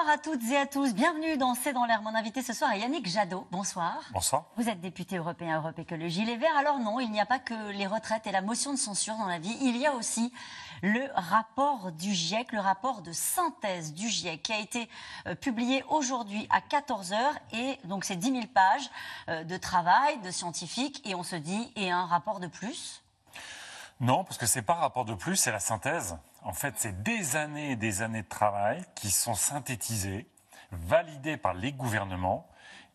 Bonsoir à toutes et à tous. Bienvenue dans C'est dans l'air. Mon invité ce soir est Yannick Jadot. Bonsoir. Bonsoir. Vous êtes député européen Europe Écologie Les Verts. Alors non, il n'y a pas que les retraites et la motion de censure dans la vie. Il y a aussi le rapport du GIEC, le rapport de synthèse du GIEC qui a été euh, publié aujourd'hui à 14h et donc c'est 10 000 pages euh, de travail, de scientifiques et on se dit, et un rapport de plus non, parce que c'est pas un rapport de plus, c'est la synthèse. En fait, c'est des années et des années de travail qui sont synthétisées, validées par les gouvernements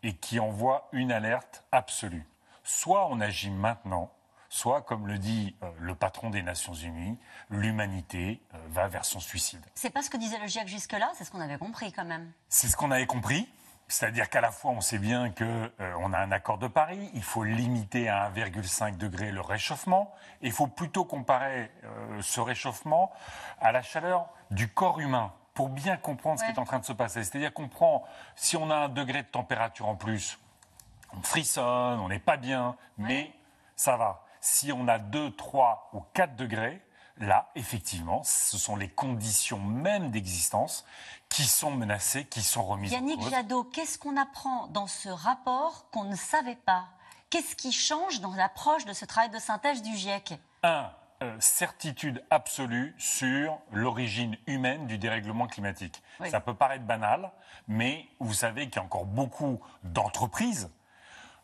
et qui envoient une alerte absolue. Soit on agit maintenant, soit, comme le dit euh, le patron des Nations Unies, l'humanité euh, va vers son suicide. C'est pas ce que disait le GIEC jusque-là, c'est ce qu'on avait compris quand même. C'est ce qu'on avait compris, c'est-à-dire qu'à la fois, on sait bien qu'on euh, a un accord de Paris, il faut limiter à 1,5 degré le réchauffement, et il faut plutôt comparer euh, ce réchauffement à la chaleur du corps humain pour bien comprendre ce qui est en train de se passer. C'est-à-dire qu'on prend, si on a un degré de température en plus, on frissonne, on n'est pas bien, mais ça va. Si on a 2, 3 ou 4 degrés, là, effectivement, ce sont les conditions même d'existence qui sont menacées, qui sont remises en cause. Yannick Jadot, qu'est-ce qu'on apprend dans ce rapport qu'on ne savait pas Qu'est-ce qui change dans l'approche de ce travail de synthèse du GIEC Un, euh, certitude absolue sur l'origine humaine du dérèglement climatique. Ça peut paraître banal, mais vous savez qu'il y a encore beaucoup d'entreprises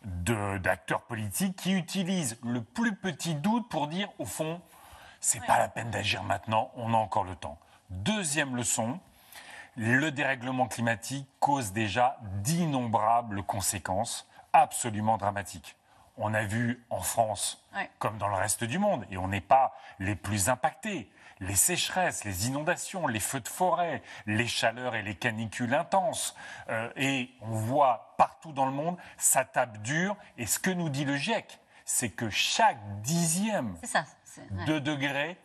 d'acteurs politiques qui utilisent le plus petit doute pour dire, au fond, c'est pas la peine d'agir maintenant, on a encore le temps. Deuxième leçon, le dérèglement climatique cause déjà d'innombrables conséquences absolument dramatiques. On a vu en France, comme dans le reste du monde, et on n'est pas les plus impactés, les sécheresses, les inondations, les feux de forêt, les chaleurs et les canicules intenses. Euh, et on voit partout dans le monde, ça tape dur. Et ce que nous dit le GIEC, c'est que chaque dixième ça. Deux degrés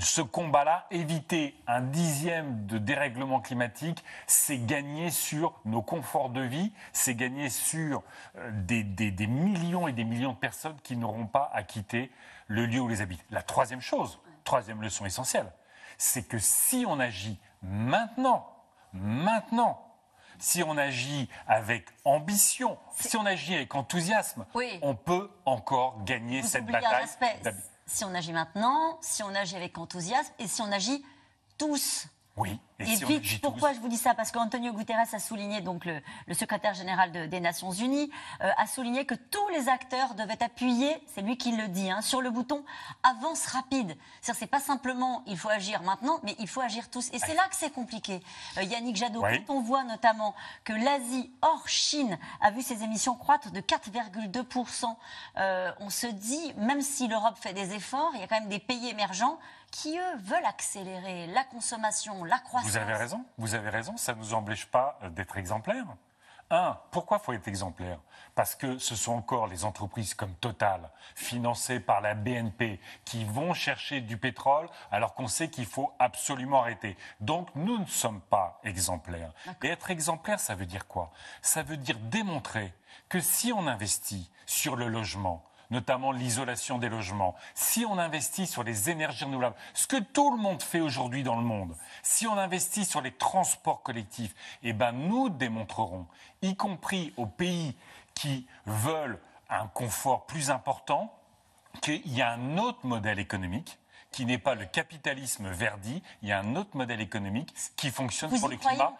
ce combat-là, éviter un dixième de dérèglement climatique, c'est gagner sur nos conforts de vie, c'est gagner sur euh, des, millions et des millions de personnes qui n'auront pas à quitter le lieu où les habitent. La troisième chose, troisième leçon essentielle, c'est que si on agit maintenant, maintenant, si on agit avec ambition, si on agit avec enthousiasme, on peut encore gagner cette bataille si on agit maintenant, si on agit avec enthousiasme et si on agit tous oui. Et, puis, pourquoi je vous dis ça Parce qu'Antonio Guterres a souligné, donc le, secrétaire général des Nations Unies, euh, a souligné que tous les acteurs devaient appuyer, c'est lui qui le dit, hein, sur le bouton avance rapide. cest à c'est pas simplement il faut agir maintenant, mais il faut agir tous. Et c'est là que c'est compliqué. Euh, Yannick Jadot, quand on voit notamment que l'Asie hors Chine a vu ses émissions croître de 4,2%, euh, on se dit, même si l'Europe fait des efforts, il y a quand même des pays émergents qui, eux, veulent accélérer la consommation, la croissance. Vous avez raison, vous avez raison, ça ne nous empêche pas euh, d'être exemplaires. Un, pourquoi faut être exemplaire Parce que ce sont encore les entreprises comme Total, financées par la BNP, qui vont chercher du pétrole alors qu'on sait qu'il faut absolument arrêter. Donc nous ne sommes pas exemplaires. Et être exemplaire, ça veut dire quoi Ça veut dire démontrer que si on investit sur le logement, notamment l'isolation des logements, si on investit sur les énergies renouvelables, ce que tout le monde fait aujourd'hui dans le monde, si on investit sur les transports collectifs, eh ben nous démontrerons, y compris aux pays qui veulent un confort plus important, qu'il y a un autre modèle économique qui n'est pas le capitalisme verdi. Il y a un autre modèle économique qui fonctionne pour le climat.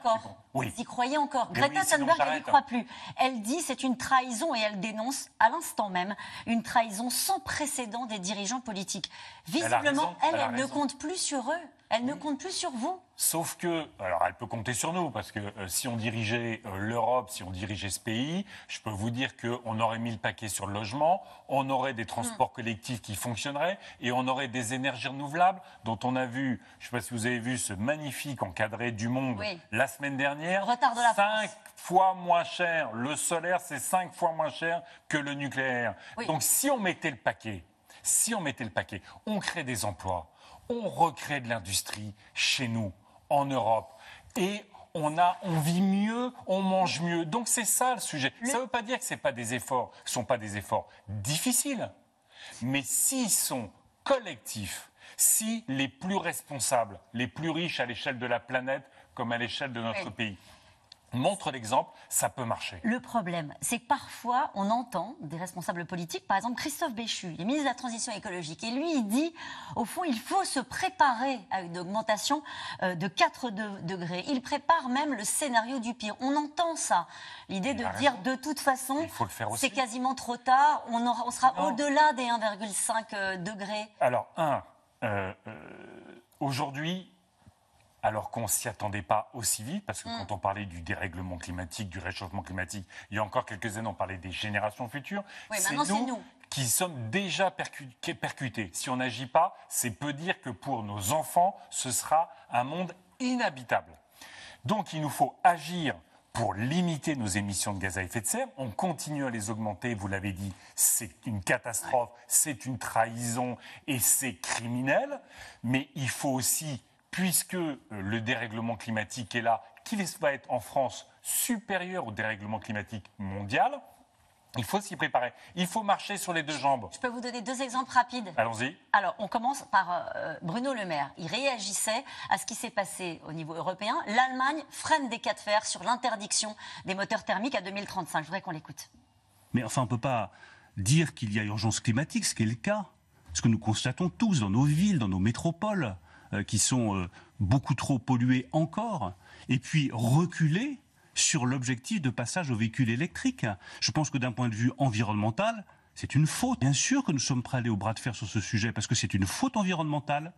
Vous y croyez encore Greta Thunberg, n'y hein. croit plus. Elle dit c'est une trahison et elle dénonce à l'instant même une trahison sans précédent des dirigeants politiques. Visiblement, elle, ne compte plus sur eux. Elle ne compte plus sur vous. Sauf que, alors elle peut compter sur nous, parce que euh, si on dirigeait euh, l'Europe, si on dirigeait ce pays, je peux vous dire qu'on aurait mis le paquet sur le logement, on aurait des transports hmm. collectifs qui fonctionneraient, et on aurait des énergies renouvelables, dont on a vu, je ne sais pas si vous avez vu ce magnifique encadré du monde la semaine dernière, 5 cinq fois moins cher, le solaire c'est cinq fois moins cher que le nucléaire. Donc si on mettait le paquet, si on mettait le paquet, on crée des emplois, on recrée de l'industrie chez nous en Europe. Et on, a, on vit mieux, on mange mieux. Donc c'est ça le sujet. Ça ne veut pas dire que ce pas des efforts, sont pas des efforts difficiles. Mais s'ils sont collectifs, si les plus responsables, les plus riches à l'échelle de la planète comme à l'échelle de notre pays, montre l'exemple, ça peut marcher. Le problème, c'est que parfois, on entend des responsables politiques, par exemple Christophe Béchu, il ministre de la Transition écologique, et lui, il dit, au fond, il faut se préparer à une augmentation euh, de 4 degrés. Il prépare même le scénario du pire. On entend ça. L'idée de dire, de toute façon, c'est quasiment trop tard, on, sera au-delà des 1,5 euh, degrés. Alors, un, euh, aujourd'hui, alors qu'on ne s'y attendait pas aussi vite, parce que mm. quand on parlait du dérèglement climatique, du réchauffement climatique, il y a encore quelques années, on parlait des générations futures. c'est nous, qui sommes déjà percutés. Si on n'agit pas, c'est peu dire que pour nos enfants, ce sera un monde inhabitable. Donc il nous faut agir pour limiter nos émissions de gaz à effet de serre. On continue à les augmenter, vous l'avez dit, c'est une catastrophe, c'est une trahison et c'est criminel. Mais il faut aussi puisque euh, le dérèglement climatique est là, qu'il va être en France supérieur au dérèglement climatique mondial, il faut s'y préparer. Il faut marcher sur les deux jambes. Je peux vous donner deux exemples rapides. Allons-y. Alors, on commence par euh, Bruno Le Maire. Il réagissait à ce qui s'est passé au niveau européen. L'Allemagne freine des cas de fer sur l'interdiction des moteurs thermiques à 2035. Je voudrais qu'on l'écoute. Mais enfin, on ne peut pas dire qu'il y a urgence climatique, ce qui est le cas. Ce que nous constatons tous dans nos villes, dans nos métropoles. Euh, qui sont euh, beaucoup trop pollués encore, et puis reculer sur l'objectif de passage aux véhicules électriques. Je pense que d'un point de vue environnemental, c'est une faute. Bien sûr que nous sommes prêts à aller au bras de fer sur ce sujet, parce que c'est une faute environnementale.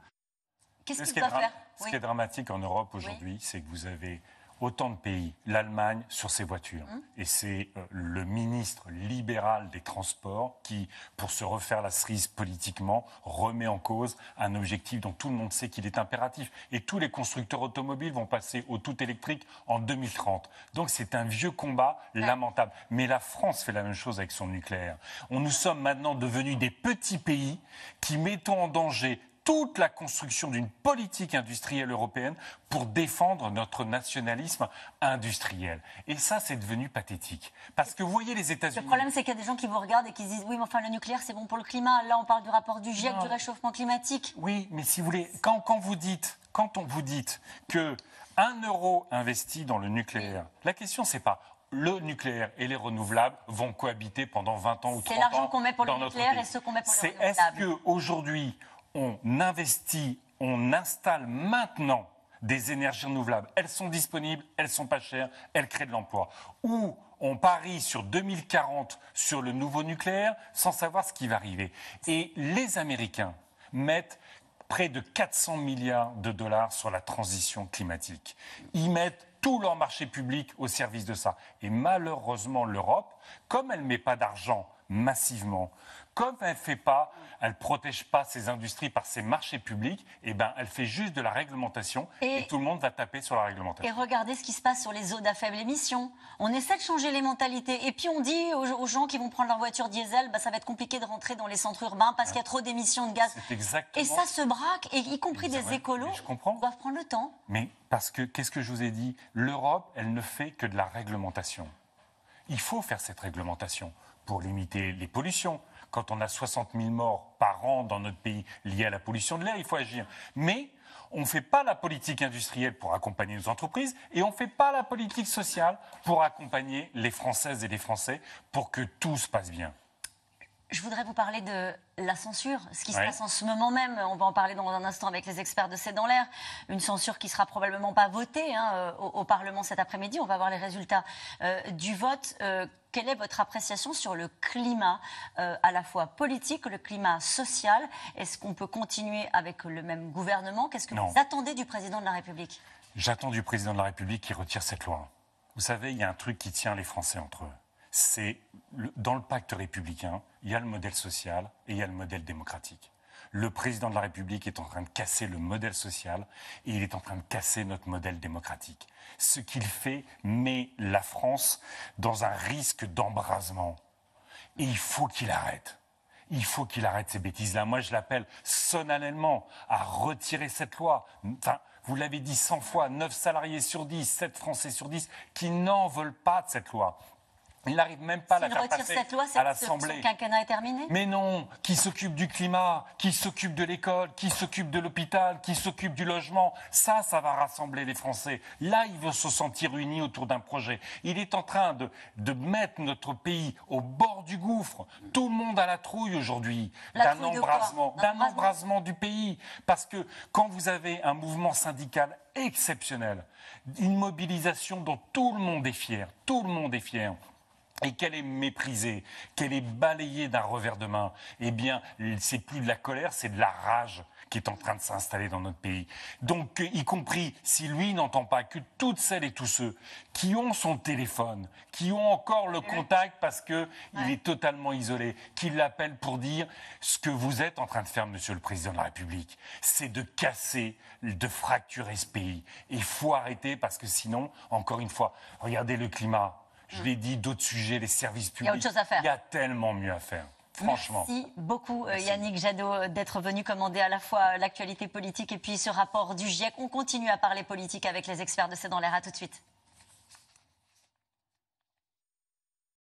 Qu'est-ce qu'il faut faire Ce qui est dramatique en Europe aujourd'hui, c'est que vous avez autant de pays, l'Allemagne sur ses voitures. Hein Et c'est euh, le ministre libéral des Transports qui, pour se refaire la cerise politiquement, remet en cause un objectif dont tout le monde sait qu'il est impératif. Et tous les constructeurs automobiles vont passer au tout électrique en 2030. Donc c'est un vieux combat lamentable. Mais la France fait la même chose avec son nucléaire. On nous sommes maintenant devenus des petits pays qui mettons en danger toute la construction d'une politique industrielle européenne pour défendre notre nationalisme industriel. Et ça, c'est devenu pathétique. Parce que vous voyez les États-Unis. Le problème, c'est qu'il y a des gens qui vous regardent et qui se disent Oui, mais enfin, le nucléaire, c'est bon pour le climat. Là, on parle du rapport du GIEC, du réchauffement climatique. Oui, mais si vous voulez, quand, quand vous dites, quand on vous dit que un euro investi dans le nucléaire, la question, c'est pas le nucléaire et les renouvelables vont cohabiter pendant 20 ans ou 30 ans. C'est l'argent qu'on met pour le nucléaire et ce qu'on met pour les renouvelables. est-ce qu'aujourd'hui, on investit, on installe maintenant des énergies renouvelables. Elles sont disponibles, elles sont pas chères, elles créent de l'emploi. Ou on parie sur 2040 sur le nouveau nucléaire sans savoir ce qui va arriver. Et les Américains mettent près de 400 milliards de dollars sur la transition climatique. Ils mettent tout leur marché public au service de ça. Et malheureusement, l'Europe, comme elle ne met pas d'argent massivement, comme elle ne fait pas, elle protège pas ses industries par ses marchés publics, et eh ben, elle fait juste de la réglementation et, tout le monde va taper sur la réglementation. Et regardez ce qui se passe sur les zones à faible émission. On essaie de changer les mentalités et puis on dit aux, gens qui vont prendre leur voiture diesel, bah, ça va être compliqué de rentrer dans les centres urbains parce qu'il y a hein trop d'émissions de gaz. Et ça se braque, et y compris des écolos je comprends. doivent prendre le temps. Mais parce que, qu'est-ce que je vous ai dit L'Europe, elle ne fait que de la réglementation. Il faut faire cette réglementation pour limiter les pollutions, quand on a 60 000 morts par an dans notre pays liés à la pollution de l'air, il faut agir. Mais on ne fait pas la politique industrielle pour accompagner nos entreprises et on ne fait pas la politique sociale pour accompagner les Françaises et les Français pour que tout se passe bien. Je voudrais vous parler de la censure, ce qui se passe en ce moment même. On va en parler dans un instant avec les experts de C'est dans l'air. Une censure qui sera probablement pas votée hein, euh, au, Parlement cet après-midi. On va voir les résultats euh, du vote. Euh, quelle est votre appréciation sur le climat à la fois politique, le climat social Est-ce qu'on peut continuer avec le même gouvernement Qu'est-ce que vous attendez du président de la République J'attends du président de la République qui retire cette loi. Vous savez, il y a un truc qui tient les Français entre eux. C'est dans le pacte républicain, il y a le modèle social et il y a le modèle démocratique. Le président de la République est en train de casser le modèle social et il est en train de casser notre modèle démocratique. Ce qu'il fait met la France dans un risque d'embrasement. Et il faut qu'il arrête. Il faut qu'il arrête ces bêtises-là. Moi, je l'appelle solennellement à retirer cette loi. vous l'avez dit 100 fois, 9 salariés sur 10, 7 Français sur 10 qui n'en veulent pas de cette loi. Il n'arrive même pas à la faire passer à l'Assemblée. terminé Mais non Qui s'occupe du climat Qui s'occupe de l'école Qui s'occupe de l'hôpital Qui s'occupe du logement Ça, ça va rassembler les Français. Là, ils veut se sentir unis autour d'un projet. Il est en train de, mettre notre pays au bord du gouffre. Tout le monde a la trouille aujourd'hui d'un embrasement, d'un embrasement du pays. Parce que quand vous avez un mouvement syndical exceptionnel, une mobilisation dont tout le monde est fier, tout le monde est fier, et qu'elle est méprisée, qu'elle est balayée d'un revers de main, eh bien, c'est plus de la colère, c'est de la rage qui est en train de s'installer dans notre pays. Donc, y compris si lui n'entend pas que toutes celles et tous ceux qui ont son téléphone, qui ont encore le contact parce que il est totalement isolé, qui l'appellent pour dire ce que vous êtes en train de faire, Monsieur le Président de la République, c'est de casser, de fracturer ce pays. Et faut arrêter parce que sinon, encore une fois, regardez le climat je l'ai dit, d'autres sujets, les services publics. Il y a à Il a tellement mieux à faire. Franchement. Merci beaucoup euh, Yannick Jadot euh, d'être venu commander à la fois euh, l'actualité politique et puis ce rapport du GIEC. On continue à parler politique avec les experts de C'est dans l'air. À tout de suite.